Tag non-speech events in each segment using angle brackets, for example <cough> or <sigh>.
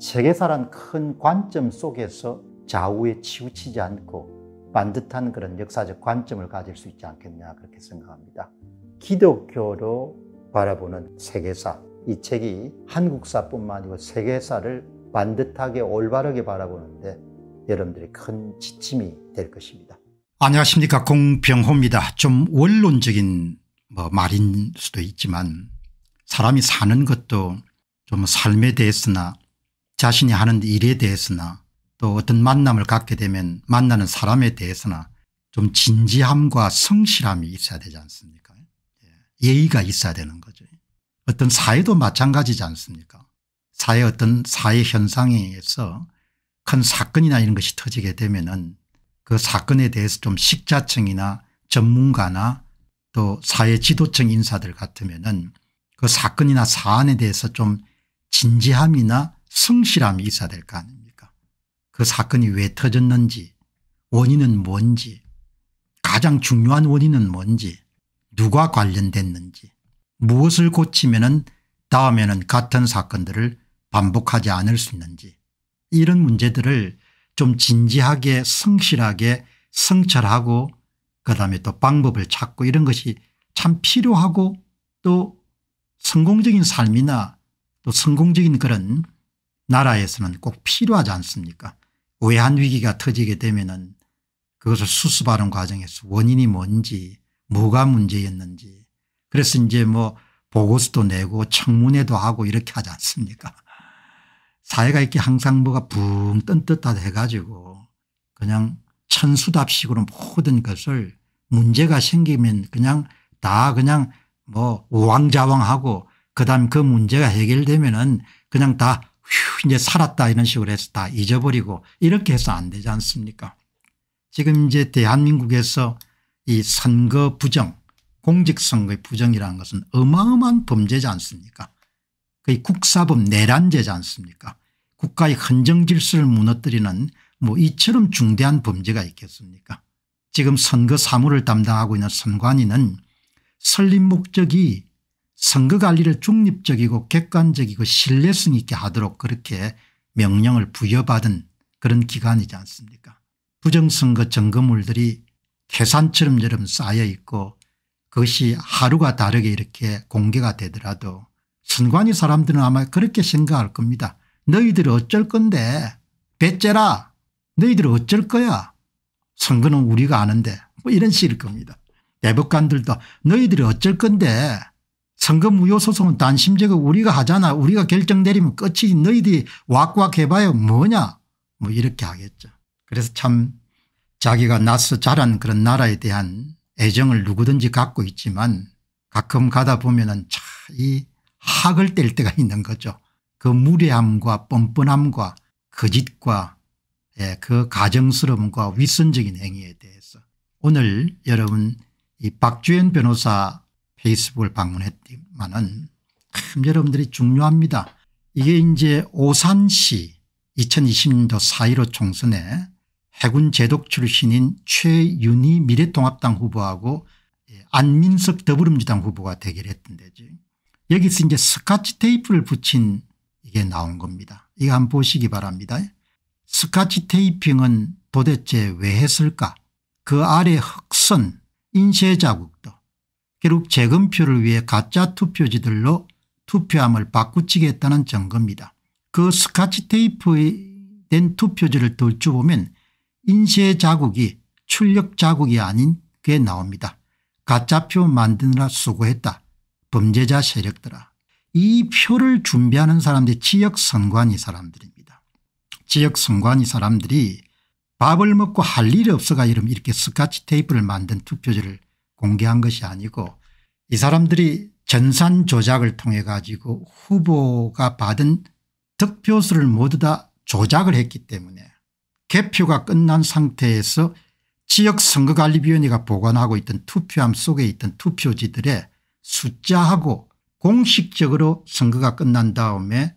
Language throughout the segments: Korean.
세계사란 큰 관점 속에서 좌우에 치우치지 않고 반듯한 그런 역사적 관점을 가질 수 있지 않겠냐 그렇게 생각합니다. 기독교로 바라보는 세계사 이 책이 한국사뿐만 아니고 세계사를 반듯하게 올바르게 바라보는데 여러분들이 큰 지침이 될 것입니다. 안녕하십니까 공병호입니다. 좀 원론적인 뭐 말인 수도 있지만 사람이 사는 것도 좀 삶에 대해서나 자신이 하는 일에 대해서나 또 어떤 만남을 갖게 되면 만나는 사람에 대해서나 좀 진지함과 성실함이 있어야 되지 않습니까 예, 예의가 있어야 되는 거죠. 어떤 사회도 마찬가지지 않습니까 사회 어떤 사회 현상에 의해서 큰 사건이나 이런 것이 터지게 되면은 그 사건에 대해서 좀 식자층이나 전문가나 또 사회 지도층 인사들 같으면은 그 사건이나 사안에 대해서 좀 진지함이나 성실함이 있어야 될 거 아닙니까 그 사건이 왜 터졌는지 원인은 뭔지 가장 중요한 원인은 뭔지 누가 관련됐는지 무엇을 고치면 다음에는 같은 사건들을 반복하지 않을 수 있는지 이런 문제들을 좀 진지하게 성실하게 성찰하고 그다음에 또 방법을 찾고 이런 것이 참 필요하고 또 성공적인 삶이나 또 성공적인 그런 나라에서는 꼭 필요하지 않습니까 외환 위기가 터지게 되면 그것을 수습하는 과정에서 원인이 뭔지 뭐가 문제였는지 그래서 이제 뭐 보고서도 내고 청문회도 하고 이렇게 하지 않습니까 <laughs> 사회가 이렇게 항상 뭐가 붕뜬 듯하다 해가지고 그냥 천수답식으로 모든 것을 문제가 생기면 그냥 다 그냥 뭐 우왕좌왕하고 그다음 그 문제가 해결되면은 그냥 다휴 이제 살았다 이런 식으로 해서 다 잊어버리고 이렇게 해서 안 되지 않습니까 지금 이제 대한민국에서 이 선거 부정 공직선거의 부정이라는 것은 어마어마한 범죄지 않습니까 거의 국사법 내란죄지 않습니까 국가의 헌정 질서를 무너뜨리는 뭐 이처럼 중대한 범죄가 있겠습니까 지금 선거 사무를 담당하고 있는 선관위는 설립 목적이 선거 관리를 중립적이고 객관적이고 신뢰성 있게 하도록 그렇게 명령을 부여받은 그런 기관이지 않습니까 부정선거 점검물들이 태산처럼 여름 쌓여 있고 그것이 하루가 다르게 이렇게 공개가 되더라도 선관위 사람들은 아마 그렇게 생각할 겁니다. 너희들 어쩔 건데 배째라 너희들 어쩔 거야 선거는 우리가 아는데 뭐 이런 식일 겁니다. 대법관들도 너희들이 어쩔 건데 선거 무효 소송은 단심제고 그 우리가 하잖아 우리가 결정 내리면 끝이 너희들이 왁왁 해봐야 뭐냐 뭐 이렇게 하겠죠. 그래서 참 자기가 나서 자란 그런 나라에 대한 애정을 누구든지 갖고 있지만 가끔 가다 보면 은이 학을 뗄 때가 있는 거죠. 그 무례함과 뻔뻔함과 거짓과 그, 예, 그 가정스러움과 윗선적인 행위에 대해서 오늘 여러분 이 박주현 변호사 페이스북을 방문했지만은 참 여러분들이 중요합니다. 이게 이제 오산시 2020년도 4.15 총선에 해군 제독 출신인 최윤희 미래통합당 후보하고 예, 안민석 더불어민주당 후보가 대결했던 데지 여기서 이제 스카치 테이프를 붙인 이게 나온 겁니다. 이거 한번 보시기 바랍니다. 스카치 테이핑은 도대체 왜 했을까 그 아래 흑선 인쇄 자국도 결국 재검표를 위해 가짜 투표지들로 투표함을 바꾸치겠다는 증거입니다. 그 스카치 테이프에 된 투표지를 돌려보면 인쇄 자국이 출력 자국이 아닌 게 나옵니다. 가짜표 만드느라 수고했다. 범죄자 세력들아. 이 표를 준비하는 사람들이 지역선관위 사람들입니다. 지역선관위 사람들이 밥을 먹고 할 일이 없어가 이러면 이렇게 스카치 테이프를 만든 투표지를 공개한 것이 아니고 이 사람들이 전산 조작을 통해 가지고 후보가 받은 득표수를 모두 다 조작을 했기 때문에 개표가 끝난 상태에서 지역선거관리위원회가 보관하고 있던 투표함 속에 있던 투표지들의 숫자하고 공식적으로 선거가 끝난 다음에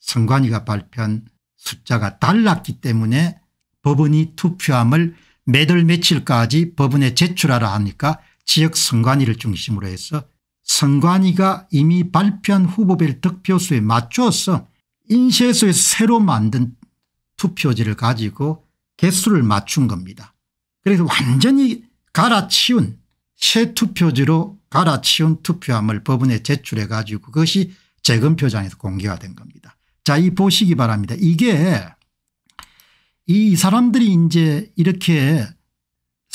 선관위가 발표한 숫자가 달랐기 때문에 법원이 투표함을 매달 며칠까지 법원에 제출하라 하니까 지역 선관위를 중심으로 해서 선관위가 이미 발표한 후보별 득표수에 맞춰서 인쇄소에서 새로 만든 투표지를 가지고 개수를 맞춘 겁니다. 그래서 완전히 갈아치운 새 투표지로 갈아치운 투표함을 법원에 제출해 가지고 그것이 재검표장에서 공개가 된 겁니다. 자, 이 보시기 바랍니다. 이게 이 사람들이 이제 이렇게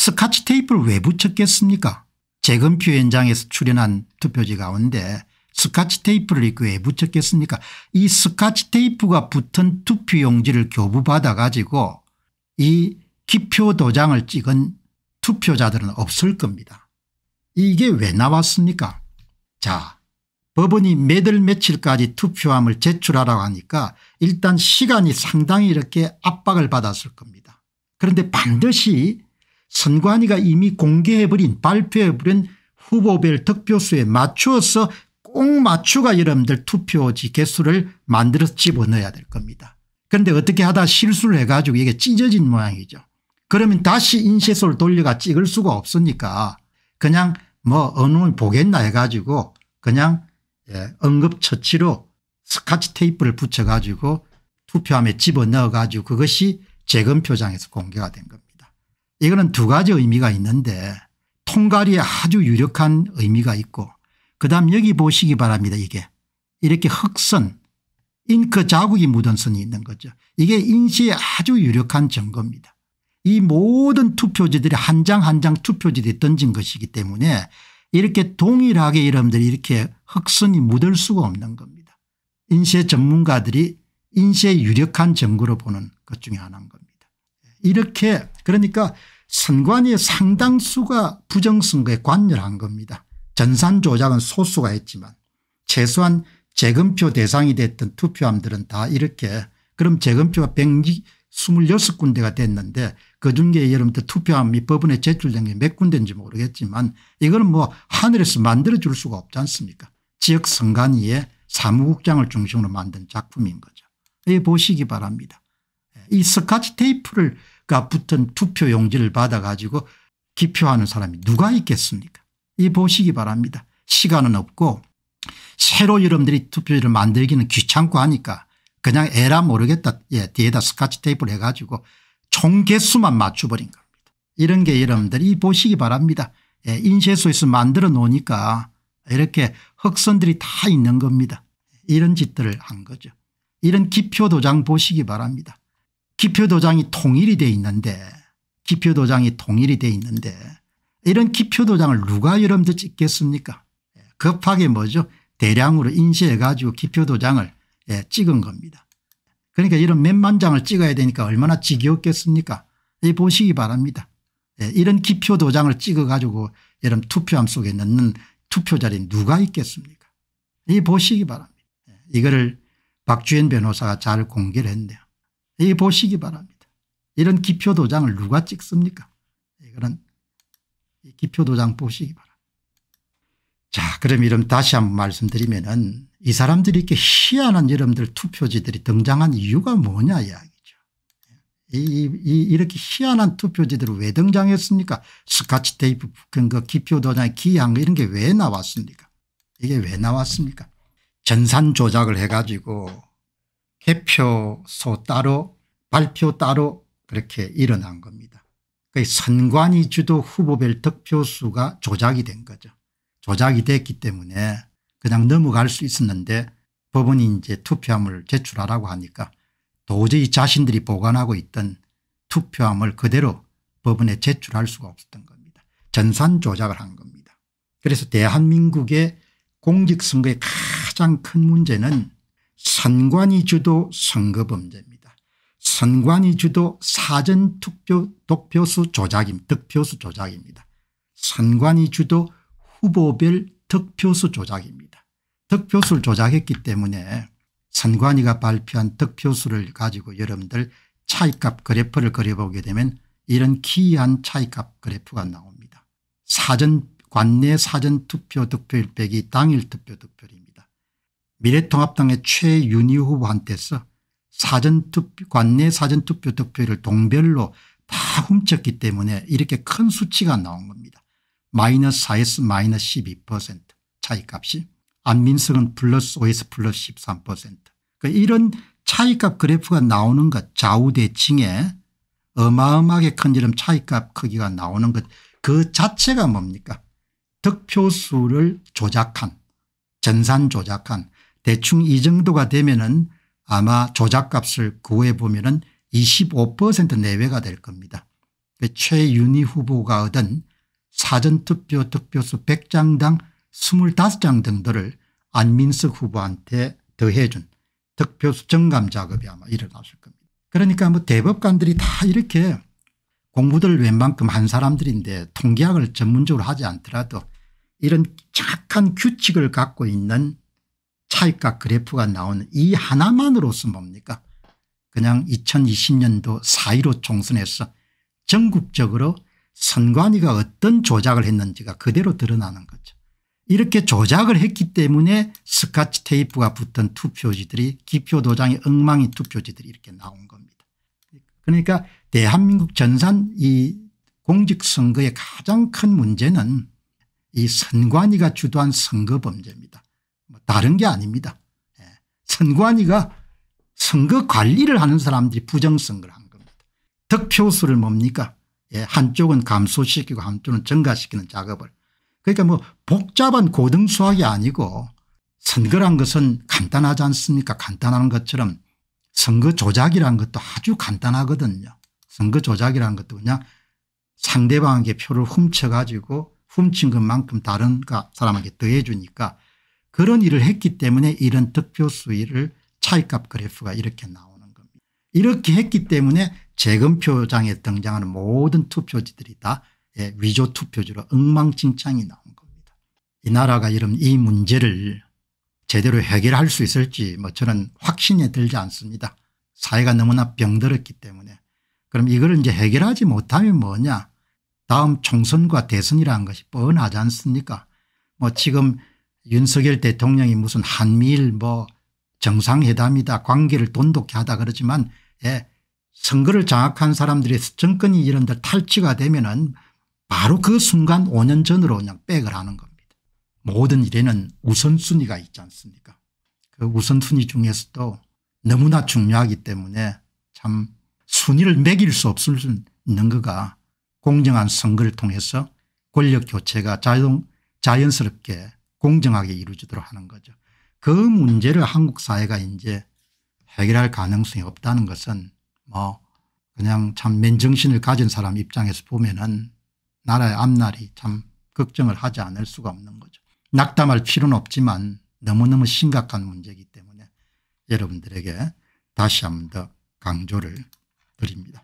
스카치 테이프를 왜 붙였겠습니까 재검표 현장에서 출연한 투표지 가운데 스카치 테이프를 입고 왜 붙였겠습니까 이 스카치 테이프가 붙은 투표용지를 교부받아 가지고 이 기표 도장을 찍은 투표자들은 없을 겁니다. 이게 왜 나왔습니까 자 법원이 매달 며칠까지 투표함을 제출하라고 하니까 일단 시간이 상당히 이렇게 압박을 받았을 겁니다. 그런데 반드시 선관위가 이미 공개해버린 발표해버린 후보별 득표수에 맞추어서 꼭 맞추가 여러분들 투표지 개수를 만들어서 집어넣어야 될 겁니다. 그런데 어떻게 하다 실수를 해가지고 이게 찢어진 모양이죠. 그러면 다시 인쇄소를 돌려가 찍을 수가 없으니까 그냥 뭐 어느 보겠나 해가지고 그냥 예, 응급처치로 스카치 테이프를 붙여가지고 투표함에 집어넣어가지고 그것이 재검표장에서 공개가 된 겁니다. 이거는 두 가지 의미가 있는데 통갈이에 아주 유력한 의미가 있고 그다음 여기 보시기 바랍니다 이게 이렇게 흑선 잉크 자국이 묻은 선이 있는 거죠. 이게 인시에 아주 유력한 증거입니다. 이 모든 투표지들이 한 장 한 장 투표지들이 던진 것이기 때문에 이렇게 동일하게 여러분들이 이렇게 흑선이 묻을 수가 없는 겁니다. 인쇄 전문가들이 인쇄 유력한 증거로 보는 것 중에 하나인 겁니다. 이렇게 그러니까 선관위의 상당수가 부정선거에 관여한 를 겁니다. 전산 조작은 소수가 했지만 최소한 재검표 대상이 됐던 투표함들은 다 이렇게 그럼 재검표가 126군데가 됐는데 그중에 여러분들 투표함이 법원에 제출된 게 몇 군데인지 모르겠지만 이거는 뭐 하늘에서 만들어줄 수가 없지 않습니까 지역 선관위의 사무국장을 중심으로 만든 작품인 거죠. 이 예, 보시기 바랍니다. 예, 이 스카치 테이프를 가 붙은 투표 용지를 받아가지고 기표하는 사람이 누가 있겠습니까 이 보시기 바랍니다. 시간은 없고 새로 여러분들이 투표지를 만들기는 귀찮고 하니까 그냥 에라 모르겠다 예, 뒤에다 스카치 테이프를 해가지고 총 개수만 맞춰버린 겁니다. 이런 게 여러분들이 보시기 바랍니다. 예, 인쇄소에서 만들어 놓으니까 이렇게 흑선들이 다 있는 겁니다. 이런 짓들을 한 거죠. 이런 기표 도장 보시기 바랍니다. 기표도장이 통일이 돼 있는데 기표도장이 통일이 돼 있는데 이런 기표도장을 누가 여러분들 찍겠습니까 예, 급하게 뭐죠 대량으로 인쇄해 가지고 기표도장을 예, 찍은 겁니다. 그러니까 이런 몇 만 장을 찍어야 되니까 얼마나 지겹겠습니까 이 보시기 바랍니다. 예, 이런 기표도장을 찍어 가지고 여러분 투표함 속에 넣는 투표자리 누가 있겠습니까 이 보시기 바랍니다. 예, 이거를 박주현 변호사가 잘 공개를 했네요. 이 예, 보시기 바랍니다. 이런 기표 도장을 누가 찍습니까? 이거는 기표 도장 보시기 바랍니다. 자 그럼 이름 다시 한 번 말씀드리면은 이 사람들이 이렇게 희한한 여러들 투표지들이 등장한 이유가 뭐냐 이야기죠. 예, 이, 이, 이렇게 희한한 투표지들왜 등장했습니까? 스카치 테이프 붙은 거 기표 도장 기한 거 이런 게 왜 나왔습니까? 이게 왜 나왔습니까? 전산 조작을 해가지고 개표소 따로 발표 따로 그렇게 일어난 겁니다. 선관위 주도 후보별 득표수가 조작이 된 거죠. 조작이 됐기 때문에 그냥 넘어갈 수 있었는데 법원이 이제 투표함을 제출하라고 하니까 도저히 자신들이 보관하고 있던 투표함을 그대로 법원에 제출할 수가 없었던 겁니다. 전산 조작을 한 겁니다. 그래서 대한민국의 공직선거의 가장 큰 문제는 선관위 주도 선거범죄입니다. 선관위 주도 사전투표 득표수 조작임, 득표수 조작입니다. 선관위 주도 후보별 득표수 조작입니다. 득표수를 조작했기 때문에 선관위가 발표한 득표수를 가지고 여러분들 차이값 그래프를 그려보게 되면 이런 기이한 차이값 그래프가 나옵니다. 사전 관내 사전투표 득표일 빼기 당일 투표 득표율입니다. 미래통합당의 최윤희 후보한테서 사전투표 관내 사전투표 득표를 동별로 다 훔쳤기 때문에 이렇게 큰 수치가 나온 겁니다. 마이너스 4에서 마이너스 12% 차이값이 안민석은 플러스 5에서 플러스 13%그 그러니까 이런 차이값 그래프가 나오는 것 좌우대칭에 어마어마하게 큰 이름 차이값 크기가 나오는 것 그 자체가 뭡니까 득표수를 조작한 전산 조작한 대충 이 정도가 되면은 아마 조작값을 구해 보면은 25% 내외가 될 겁니다. 그 최윤희 후보가 얻은 사전투표 득표수 100장당 25장 정도를 안민석 후보한테 더해준 득표수 정감 작업이 아마 일어났을 겁니다. 그러니까 뭐 대법관들이 다 이렇게 공부들 웬만큼 한 사람들인데 통계학을 전문적으로 하지 않더라도 이런 착한 규칙을 갖고 있는 차익과 그래프가 나오는이 하나만으로서 뭡니까 그냥 2020년도 4.15 총선에서 전국적으로 선관위가 어떤 조작을 했는지가 그대로 드러나는 거죠. 이렇게 조작을 했기 때문에 스카치 테이프가 붙은 투표지들이 기표 도장의 엉망인 투표지들이 이렇게 나온 겁니다. 그러니까 대한민국 전산 이 공직선거의 가장 큰 문제는 이 선관위가 주도한 선거 범죄입니다. 뭐 다른 게 아닙니다. 예. 선관위가 선거 관리를 하는 사람들이 부정선거를 한 겁니다. 득표수를 뭡니까 예. 한쪽은 감소시키고 한쪽은 증가시키는 작업을 그러니까 뭐 복잡한 고등수학이 아니고 선거란 것은 간단하지 않습니까 간단한 것처럼 선거 조작이란 것도 아주 간단하거든요. 선거 조작이란 것도 그냥 상대방에게 표를 훔쳐가지고 훔친 것만큼 다른 사람에게 더해주니까 그런 일을 했기 때문에 이런 득표 수위를 차이값 그래프가 이렇게 나오는 겁니다. 이렇게 했기 때문에 재검표장에 등장하는 모든 투표지들이 다 예, 위조 투표지로 엉망진창이 나온 겁니다. 이 나라가 이런 이 문제를 제대로 해결할 수 있을지 뭐 저는 확신이 들지 않습니다. 사회가 너무나 병들었기 때문에 그럼 이걸 이제 해결하지 못하면 뭐냐 다음 총선과 대선이라는 것이 뻔하지 않습니까 뭐 지금 윤석열 대통령이 무슨 한미일 뭐 정상회담이다 관계를 돈독히 하다 그러지만 예, 선거를 장악한 사람들이 정권이 이런 데 탈취가 되면 은 바로 그 순간 5년 전으로 그냥 백을 하는 겁니다. 모든 일에는 우선순위가 있지 않습니까 그 우선순위 중에서도 너무나 중요하기 때문에 참 순위를 매길 수 없을 수 있는 거가 공정한 선거를 통해서 권력 교체가 자연, 자연스럽게 공정하게 이루어지도록 하는 거죠. 그 문제를 한국 사회가 이제 해결할 가능성이 없다는 것은 뭐 그냥 참 맨정신을 가진 사람 입장에서 보면은 나라의 앞날이 참 걱정을 하지 않을 수가 없는 거죠. 낙담할 필요는 없지만 너무너무 심각한 문제이기 때문에 여러분들에게 다시 한 번 더 강조를 드립니다.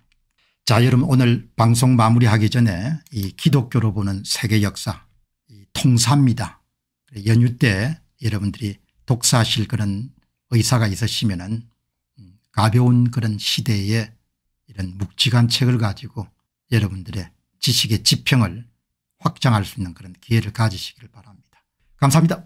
자 여러분 오늘 방송 마무리하기 전에 이 기독교로 보는 세계 역사 이 통사입니다. 연휴 때 여러분들이 독서하실 그런 의사가 있으시면 은 음, 가벼운 그런 시대에 이런 묵직한 책을 가지고 여러분들의 지식의 지평을 확장할 수 있는 그런 기회를 가지시길 바랍니다. 감사합니다.